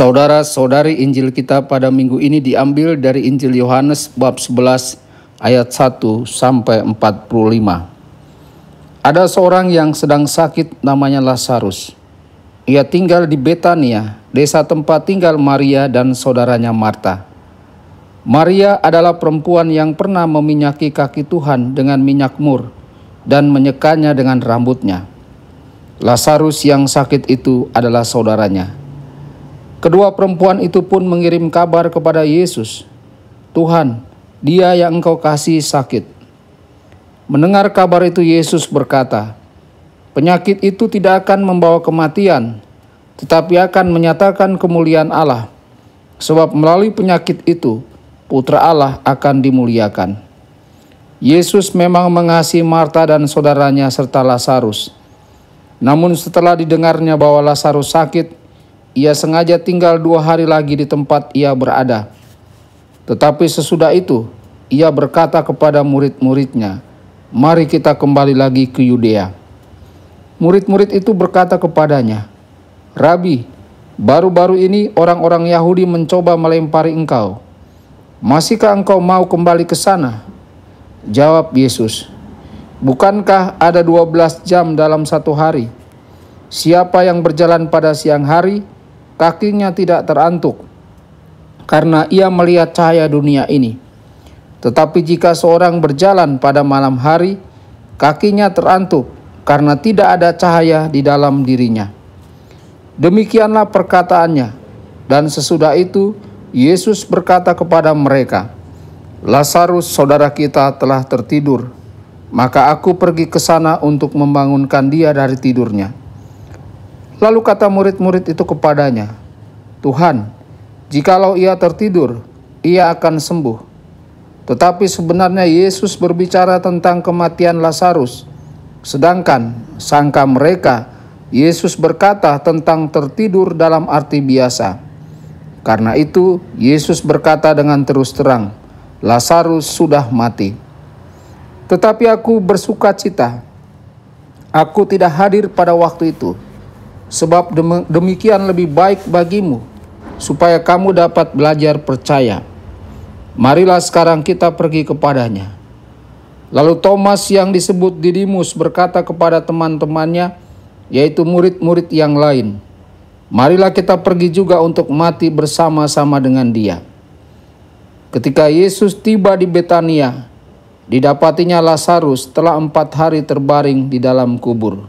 Saudara-saudari Injil kita pada minggu ini diambil dari Injil Yohanes bab 11 ayat 1 sampai 45. Ada seorang yang sedang sakit namanya Lazarus. Ia tinggal di Betania, desa tempat tinggal Maria dan saudaranya Marta. Maria adalah perempuan yang pernah meminyaki kaki Tuhan dengan minyak mur dan menyekanya dengan rambutnya. Lazarus yang sakit itu adalah saudaranya Kedua perempuan itu pun mengirim kabar kepada Yesus, "Tuhan, dia yang Engkau kasih sakit." Mendengar kabar itu, Yesus berkata, "Penyakit itu tidak akan membawa kematian, tetapi akan menyatakan kemuliaan Allah, sebab melalui penyakit itu Putra Allah akan dimuliakan." Yesus memang mengasihi Marta dan saudaranya serta Lazarus. Namun, setelah didengarnya bahwa Lazarus sakit, ia sengaja tinggal dua hari lagi di tempat ia berada. Tetapi sesudah itu, ia berkata kepada murid-muridnya, "Mari kita kembali lagi ke Yudea." Murid-murid itu berkata kepadanya, "Rabi, baru-baru ini orang-orang Yahudi mencoba melempari engkau. Masihkah engkau mau kembali ke sana?" Jawab Yesus, "Bukankah ada 12 jam dalam satu hari?" Siapa yang berjalan pada siang hari kakinya tidak terantuk karena ia melihat cahaya dunia ini. Tetapi jika seorang berjalan pada malam hari, kakinya terantuk karena tidak ada cahaya di dalam dirinya. Demikianlah perkataannya. Dan sesudah itu Yesus berkata kepada mereka, "Lazarus, saudara kita, telah tertidur, maka aku pergi ke sana untuk membangunkan dia dari tidurnya." Lalu kata murid-murid itu kepadanya, Tuhan, jikalau ia tertidur, ia akan sembuh. Tetapi sebenarnya Yesus berbicara tentang kematian Lazarus. Sedangkan sangka mereka, Yesus berkata tentang tertidur dalam arti biasa. Karena itu, Yesus berkata dengan terus terang, Lazarus sudah mati. Tetapi aku bersuka cita. Aku tidak hadir pada waktu itu sebab demikian lebih baik bagimu, supaya kamu dapat belajar percaya. Marilah sekarang kita pergi kepadanya. Lalu Thomas yang disebut Didimus berkata kepada teman-temannya, yaitu murid-murid yang lain, Marilah kita pergi juga untuk mati bersama-sama dengan dia. Ketika Yesus tiba di Betania, didapatinya Lazarus telah empat hari terbaring di dalam kubur.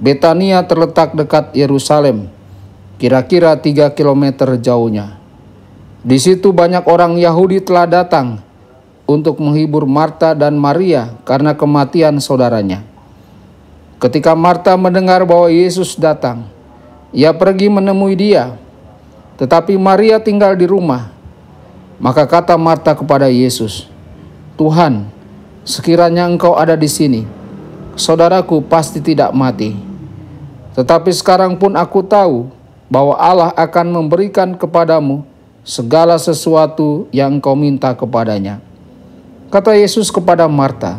Betania terletak dekat Yerusalem, kira-kira 3 km jauhnya. Di situ banyak orang Yahudi telah datang untuk menghibur Marta dan Maria karena kematian saudaranya. Ketika Marta mendengar bahwa Yesus datang, ia pergi menemui dia. Tetapi Maria tinggal di rumah. Maka kata Marta kepada Yesus, "Tuhan, sekiranya Engkau ada di sini, saudaraku pasti tidak mati." Tetapi sekarang pun aku tahu bahwa Allah akan memberikan kepadamu segala sesuatu yang kau minta kepadanya. Kata Yesus kepada Marta,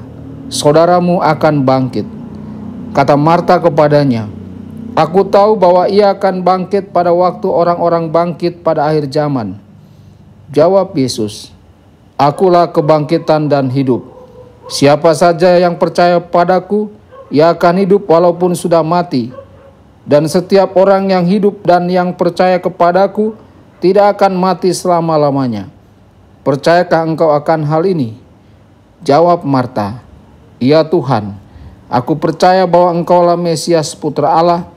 "Saudaramu akan bangkit." Kata Marta kepadanya, "Aku tahu bahwa ia akan bangkit pada waktu orang-orang bangkit pada akhir zaman." Jawab Yesus, "Akulah kebangkitan dan hidup. Siapa saja yang percaya padaku, ia akan hidup walaupun sudah mati." Dan setiap orang yang hidup dan yang percaya kepadaku tidak akan mati selama-lamanya. Percayakah engkau akan hal ini? Jawab Marta, Ya Tuhan, aku percaya bahwa engkaulah Mesias putra Allah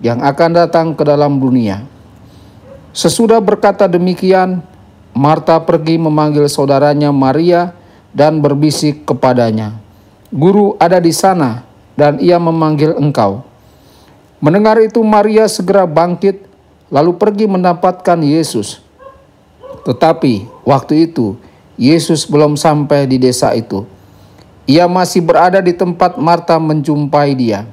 yang akan datang ke dalam dunia. Sesudah berkata demikian, Marta pergi memanggil saudaranya Maria dan berbisik kepadanya, "Guru ada di sana, dan ia memanggil engkau." Mendengar itu Maria segera bangkit lalu pergi mendapatkan Yesus. Tetapi waktu itu Yesus belum sampai di desa itu. Ia masih berada di tempat Marta menjumpai dia.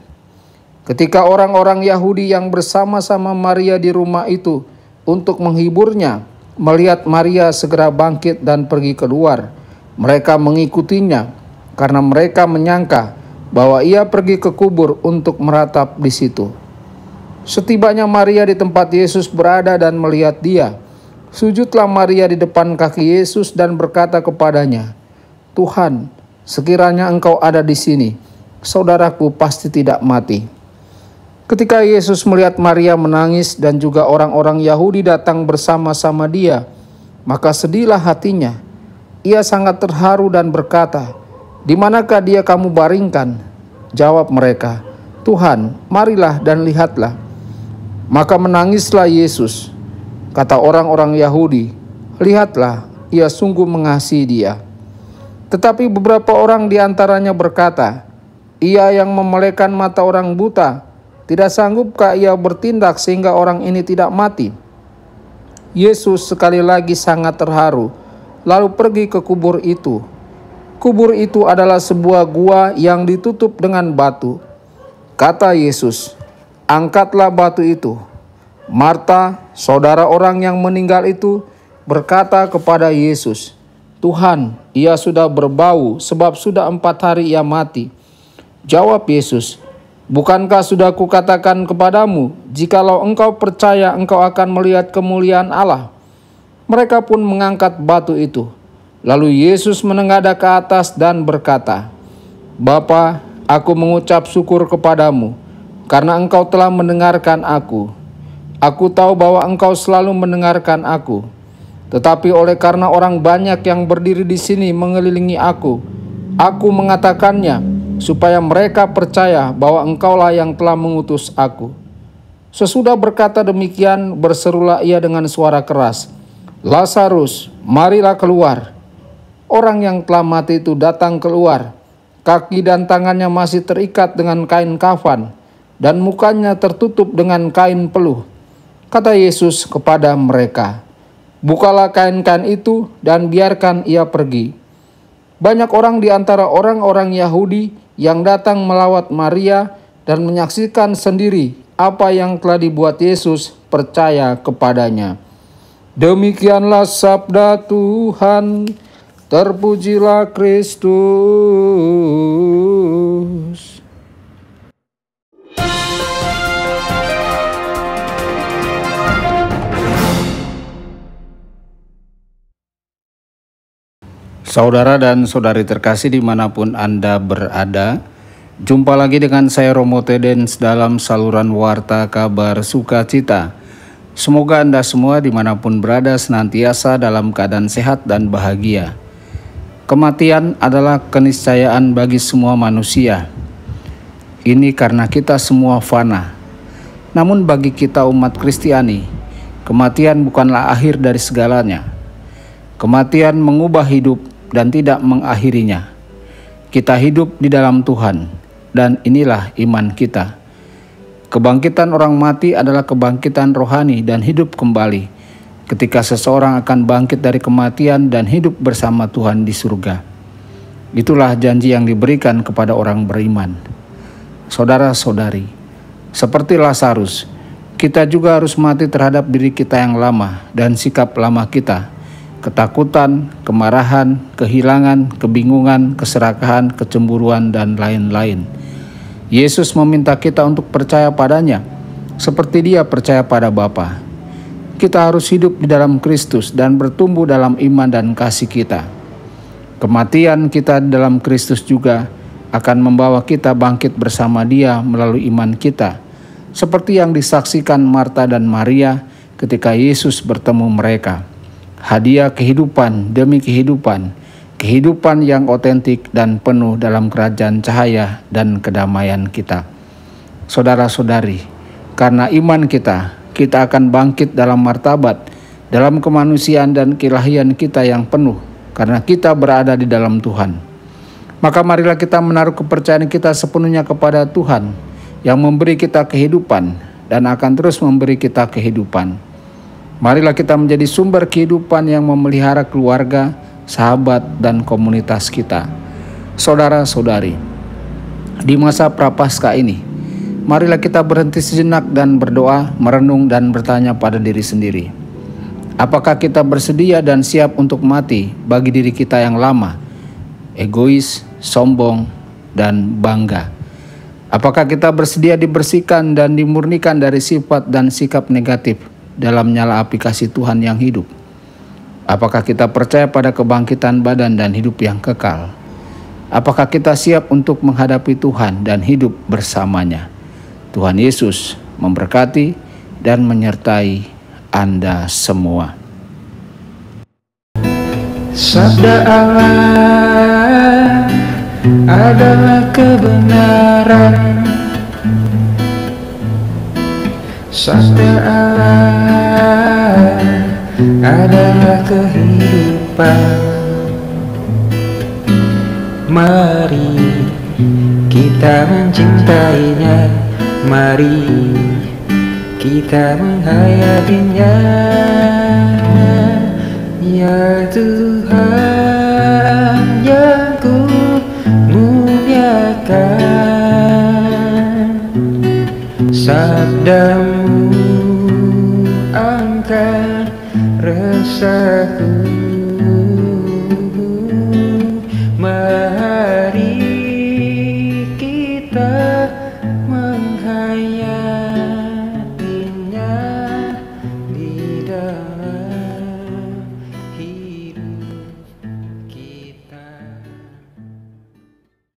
Ketika orang-orang Yahudi yang bersama-sama Maria di rumah itu untuk menghiburnya, melihat Maria segera bangkit dan pergi keluar, mereka mengikutinya karena mereka menyangka bahwa ia pergi ke kubur untuk meratap di situ. Setibanya Maria di tempat Yesus berada dan melihat dia, sujudlah Maria di depan kaki Yesus dan berkata kepadanya, "Tuhan, sekiranya Engkau ada di sini, saudaraku pasti tidak mati." Ketika Yesus melihat Maria menangis dan juga orang-orang Yahudi datang bersama-sama dia, maka sedihlah hatinya. Ia sangat terharu dan berkata, "Di manakah dia kamu baringkan?" Jawab mereka, "Tuhan, marilah dan lihatlah." Maka menangislah Yesus. Kata orang-orang Yahudi, "Lihatlah, ia sungguh mengasihi dia." Tetapi beberapa orang di antaranya berkata, "Ia yang memelekan mata orang buta, tidak sanggupkah ia bertindak sehingga orang ini tidak mati?" Yesus sekali lagi sangat terharu, lalu pergi ke kubur itu. Kubur itu adalah sebuah gua yang ditutup dengan batu. Kata Yesus, Angkatlah batu itu. Marta, saudara orang yang meninggal itu, berkata kepada Yesus, Tuhan, ia sudah berbau sebab sudah empat hari ia mati. Jawab Yesus, Bukankah sudah kukatakan kepadamu, jikalau engkau percaya engkau akan melihat kemuliaan Allah? Mereka pun mengangkat batu itu. Lalu Yesus menengadah ke atas dan berkata, Bapa, aku mengucap syukur kepadamu karena engkau telah mendengarkan aku. Aku tahu bahwa engkau selalu mendengarkan aku. Tetapi oleh karena orang banyak yang berdiri di sini mengelilingi aku, aku mengatakannya supaya mereka percaya bahwa engkaulah yang telah mengutus aku. Sesudah berkata demikian, berserulah ia dengan suara keras, Lazarus, marilah keluar. Orang yang telah mati itu datang keluar. Kaki dan tangannya masih terikat dengan kain kafan dan mukanya tertutup dengan kain peluh. Kata Yesus kepada mereka, "Bukalah kain-kain itu dan biarkan ia pergi." Banyak orang di antara orang-orang Yahudi yang datang melawat Maria dan menyaksikan sendiri apa yang telah dibuat Yesus percaya kepadanya. Demikianlah sabda Tuhan. Terpujilah Kristus. Saudara dan saudari terkasih dimanapun Anda berada, jumpa lagi dengan saya Romo Tedens dalam saluran Warta Kabar Sukacita. Semoga Anda semua dimanapun berada senantiasa dalam keadaan sehat dan bahagia. Kematian adalah keniscayaan bagi semua manusia. Ini karena kita semua fana. Namun bagi kita umat Kristiani, kematian bukanlah akhir dari segalanya. Kematian mengubah hidup dan tidak mengakhirinya. Kita hidup di dalam Tuhan, dan inilah iman kita. Kebangkitan orang mati adalah kebangkitan rohani dan hidup kembali, ketika seseorang akan bangkit dari kematian dan hidup bersama Tuhan di surga. Itulah janji yang diberikan kepada orang beriman. Saudara-saudari, seperti Lazarus, kita juga harus mati terhadap diri kita yang lama dan sikap lama kita ketakutan, kemarahan, kehilangan, kebingungan, keserakahan, kecemburuan, dan lain-lain. Yesus meminta kita untuk percaya padanya, seperti dia percaya pada Bapa. Kita harus hidup di dalam Kristus dan bertumbuh dalam iman dan kasih kita. Kematian kita dalam Kristus juga akan membawa kita bangkit bersama dia melalui iman kita, seperti yang disaksikan Marta dan Maria ketika Yesus bertemu mereka hadiah kehidupan demi kehidupan, kehidupan yang otentik dan penuh dalam kerajaan cahaya dan kedamaian kita. Saudara-saudari, karena iman kita, kita akan bangkit dalam martabat, dalam kemanusiaan dan kelahian kita yang penuh, karena kita berada di dalam Tuhan. Maka marilah kita menaruh kepercayaan kita sepenuhnya kepada Tuhan yang memberi kita kehidupan dan akan terus memberi kita kehidupan. Marilah kita menjadi sumber kehidupan yang memelihara keluarga, sahabat, dan komunitas kita. Saudara-saudari, di masa prapaskah ini, marilah kita berhenti sejenak dan berdoa, merenung, dan bertanya pada diri sendiri. Apakah kita bersedia dan siap untuk mati bagi diri kita yang lama, egois, sombong, dan bangga? Apakah kita bersedia dibersihkan dan dimurnikan dari sifat dan sikap negatif? dalam nyala api kasih Tuhan yang hidup? Apakah kita percaya pada kebangkitan badan dan hidup yang kekal? Apakah kita siap untuk menghadapi Tuhan dan hidup bersamanya? Tuhan Yesus memberkati dan menyertai Anda semua. Sabda Allah adalah kebenaran. Allah adalah kehidupan Mari kita mencintainya Mari kita menghayatinya Ya Tuhan yang ku muliakan Sabdamu angkat resahku